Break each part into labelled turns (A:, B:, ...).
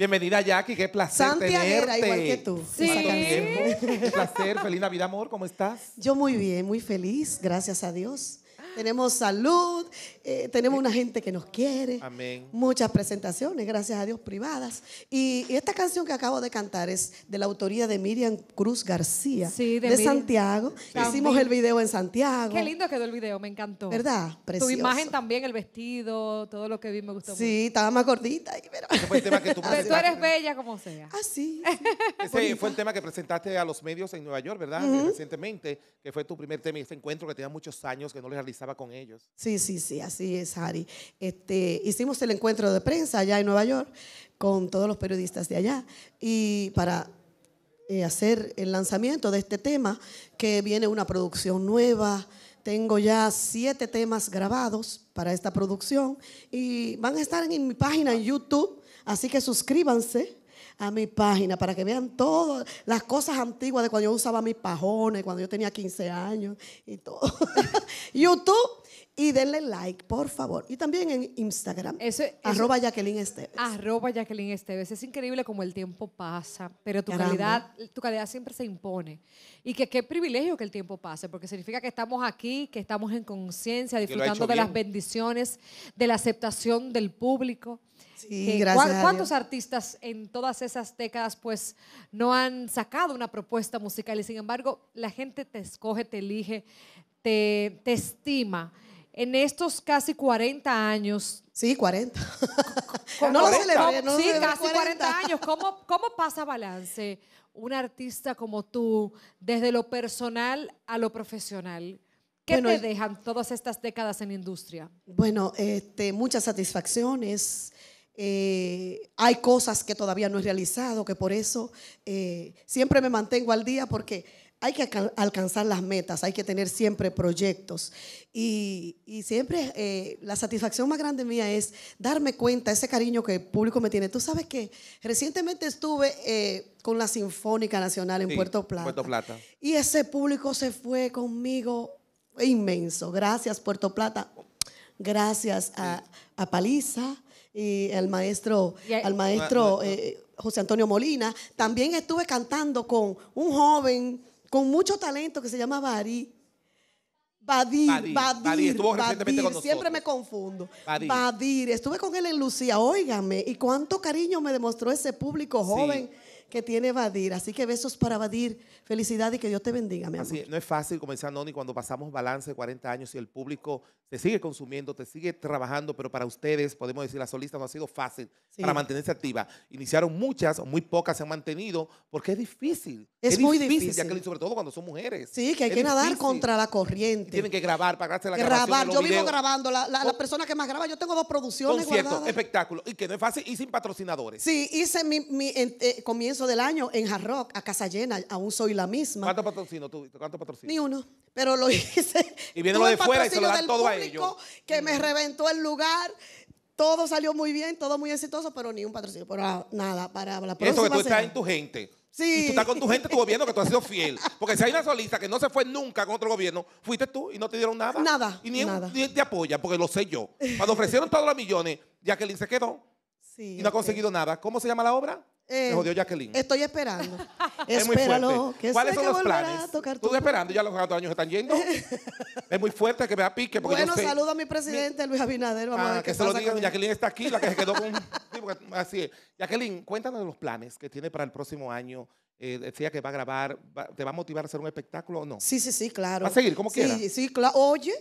A: Bienvenida, Jackie. Qué placer Santiago tenerte. igual que tú. Sí. Un placer. Feliz
B: Navidad, amor. ¿Cómo estás? Yo muy bien, muy feliz. Gracias a Dios tenemos salud, eh, tenemos una gente que nos quiere. Muchas presentaciones, gracias a Dios, privadas. Y, esta canción que acabo de cantar es de la autoría de Miriam Cruz García, de, Santiago. Hicimos el video en Santiago. Qué lindo
C: quedó el video, me encantó. ¿Verdad? Precioso. Tu imagen también, el vestido, todo lo que vi me gustó sí, mucho. Sí,
B: estaba más gordita. pero... fue el tema que tú, eres bella como sea. Ah, sí.
A: Ese fue el tema que presentaste a los medios en Nueva York, ¿verdad? Recientemente, que fue tu primer tema y ese encuentro que tenía muchos años que no le realizaste estaba con ellos.
B: Sí, sí, sí, así es, Ari. Este, hicimos el encuentro de prensa allá en Nueva York con todos los periodistas de allá y para eh, hacer el lanzamiento de este tema, que viene una producción nueva. Tengo ya siete temas grabados para esta producción y van a estar en mi página en YouTube, así que suscríbanse a mi página para que vean todas las cosas antiguas de cuando yo usaba mis pajones, cuando yo tenía 15 años y todo. YouTube y denle like, por favor. Y también en Instagram. Eso, arroba Jacqueline Esteves.
C: Arroba Jacqueline Esteves. Es increíble como el tiempo pasa, pero tu calidad, tu calidad siempre se impone. Y que qué privilegio que el tiempo pase, porque significa que estamos aquí, que estamos en conciencia, disfrutando de las bendiciones, de la aceptación del público. Sí, gracias. ¿Cuántos artistas en todas esas décadas pues no han sacado una propuesta musical y sin embargo la gente te escoge, te elige, te, estima? En estos casi 40 años. Sí, 40. no lo Sí, casi 40. años. ¿Cómo, ¿Cómo pasa balance un artista como tú desde lo personal a lo profesional? ¿Qué te dejan todas estas décadas en industria?
B: Bueno, este, muchas satisfacciones, eh, hay cosas que todavía no he realizado, que por eso eh, siempre me mantengo al día porque hay que alcanzar las metas, hay que tener siempre proyectos. Y, siempre eh, la satisfacción más grande mía es darme cuenta, ese cariño que el público me tiene. Tú sabes que recientemente estuve con la Sinfónica Nacional en Puerto, Plata, Plata. Y ese público se fue conmigo inmenso. Gracias Puerto Plata. Gracias a, a Paliza y al maestro, al ah, maestro eh, ah, ah. José Antonio Molina. También estuve cantando con un joven con mucho talento que se llama Badir, Badir, Badir, Badir, siempre me confundo. Badir. estuve con él en Lucía, óigame, y cuánto cariño me demostró ese público joven que tiene Vadir. Así que besos para Vadir. Felicidad y que Dios te bendiga, mi Así,
A: no es fácil comenzar, Noni, cuando pasamos balance de 40 años y el público te sigue consumiendo, te sigue trabajando, pero para ustedes, podemos decir, la solista no ha sido fácil para mantenerse activa. Iniciaron muchas, muy pocas se han mantenido, porque es difícil. Es, muy difícil, sobre todo cuando son mujeres. Sí, que hay que nadar
B: contra la corriente. tienen que grabar, pagarse la grabar. Yo vivo grabando, la, oh. persona que más graba, yo tengo dos producciones Concierto, cierto,
A: espectáculo, y que no es fácil, y sin patrocinadores.
B: Sí, hice mi, mi eh, comienzo del año en Hard a casa llena, aún soy la misma. ¿Cuántos patrocinos tú ¿Cuántos patrocinios? Ni uno, pero lo hice.
A: Y viene de fuera y se lo dan todo a ellos.
B: Que me reventó el lugar. Todo salió muy bien, todo muy exitoso, pero ni un patrocinio. Pero ah, nada, para la próxima. Eso que tú estás en
A: tu gente. Sí. Y tú estás con tu gente, tu gobierno, que tú has sido fiel. Porque si hay una solista que no se fue nunca con otro gobierno, fuiste tú y no te dieron nada. Nada. Y ni, nada. te apoya, porque lo sé yo. Cuando ofrecieron todos los millones, ya Jacqueline se quedó. Sí, y no ha conseguido nada. ¿Cómo se llama la
B: obra? Eh, Me jodió Jacqueline. Estoy esperando. Es muy Espéralo, fuerte. que ¿Cuáles son los planes?
A: esperando, ya los cuatro años están yendo. es muy fuerte que me apique Bueno, saludo
B: a mi presidente Luis Abinader. Vamos a ah, ver que se lo digan, Jacqueline
A: está aquí, la que se quedó con... así es. Jacqueline, cuéntanos los planes que tiene para el próximo año. Eh, decía que va a grabar, ¿te va a motivar a hacer un
B: espectáculo o no? Sí, sí, sí, claro. Va a seguir, ¿cómo quieres? Sí, sí, claro. Oye,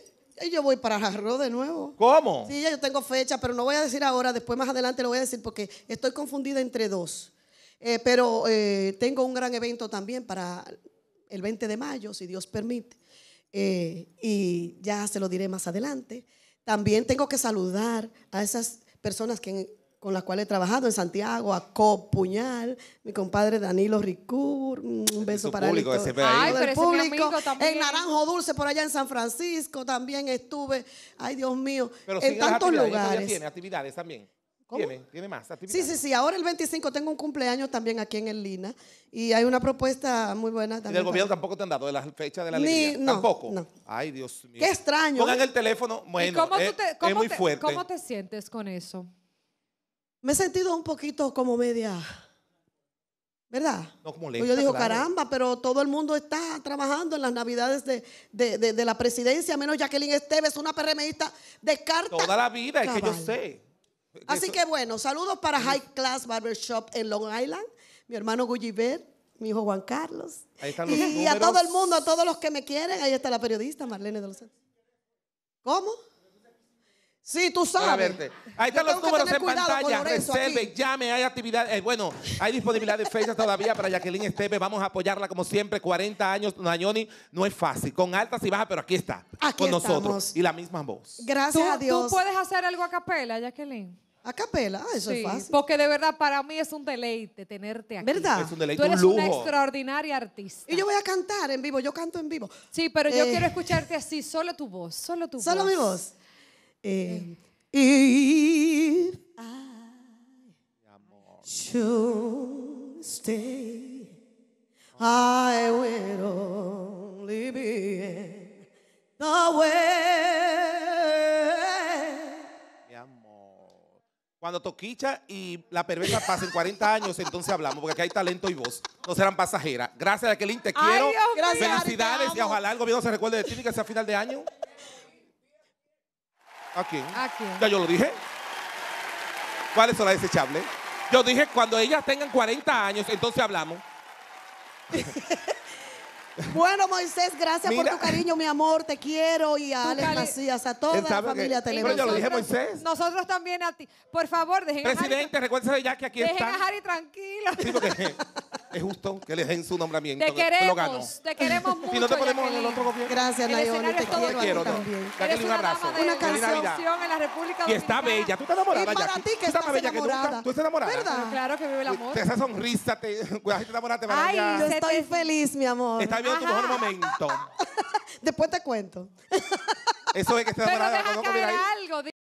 B: yo voy para Jarro de nuevo. ¿Cómo? Sí, ya yo tengo fecha, pero no voy a decir ahora, después más adelante lo voy a decir porque estoy confundida entre dos. Eh, pero eh, tengo un gran evento también para el 20 de mayo, si Dios permite. Eh, y ya se lo diré más adelante. También tengo que saludar a esas personas que, con las cuales he trabajado en Santiago, a Co Puñal, mi compadre Danilo Ricur, mm, un beso para público, Ay, el público. En Naranjo Dulce, por allá en San Francisco, también estuve, ay Dios mío, en tantos lugares. Tiene
A: actividades también. Tiene, más. Sí, sí, sí.
B: Ahora el 25 tengo un cumpleaños también aquí en el Lina y hay una propuesta muy buena también. ¿Y el gobierno
A: tampoco te han dado de la fecha de la alegría? Ni, tampoco. Ay, Dios mío. Qué extraño. Pongan el teléfono. Bueno, eh, es, muy fuerte. ¿Cómo
B: te sientes con eso? Me he sentido un poquito como media. ¿Verdad?
A: No, como pues yo digo, caramba,
B: pero todo el mundo está trabajando en las navidades de, la presidencia, menos Jacqueline Esteves, una PRMista de carta. Toda la vida, es que yo sé. Así que bueno, saludos para High Class Barbershop en Long Island, mi hermano Gulliver, mi hijo Juan Carlos.
A: Ahí están los y, números. y a todo el
B: mundo, a todos los que me quieren, ahí está la periodista Marlene de ¿Cómo? Sí, tú sabes. Ahí están los números en pantalla. Reserve,
A: llame, hay actividad. Eh, bueno, hay disponibilidad de Facebook todavía para Jacqueline esteve Vamos a apoyarla como siempre. 40 años, Nayoni, no es fácil. Con altas y bajas, pero aquí está. Aquí con nosotros. Y la misma voz.
B: Gracias a Dios. ¿Tú
C: puedes hacer algo a capela, Jacqueline? A capela, ah, eso es fácil. Porque de verdad para mí es un deleite tenerte aquí. ¿Verdad? Tú eres una extraordinaria artista. Y yo voy a cantar en vivo, yo canto en vivo. Sí, pero yo eh. quiero escucharte así, solo tu voz, solo tu voz. Solo mi voz.
B: if eh, eh. I stay, I will only be the way.
A: Cuando Toquicha y la perversa pasen 40 años, entonces hablamos, porque aquí hay talento y voz. No serán pasajeras. Gracias, Jacqueline, te quiero. Felicidades y ojalá el gobierno se recuerde de ti que sea final de año. aquí Ya yo lo dije. ¿Cuáles son las desechables? Yo dije, cuando ellas tengan 40 años, entonces hablamos.
B: Bueno, Moisés, gracias por tu cariño, mi amor. Te quiero y a Alex Macías, a toda la familia televisiva. Pero yo lo dije, Moisés. Nosotros también a ti. Por favor, dejen Presidente,
A: a Presidente, ya que aquí está. Dejen
B: a
C: tranquilo.
A: es justo que le den su nombramiento. Te queremos,
C: te queremos mucho. Y no te ponemos en el otro gobierno. Gracias, Nayoni, te quiero. Te quiero también. Eres un abrazo. De, una canción
B: en la República Dominicana. Y está bella.
A: Tú estás enamorada, Y para ti que estás, Tú estás enamorada. ¿Verdad? Claro que vive el amor. Esa sonrisa, te, cuidado si te enamoraste. Ay, yo
B: estoy feliz, mi amor. Está viendo tu mejor momento. Después te cuento.
C: Eso es que estás enamorada. Pero deja caer algo.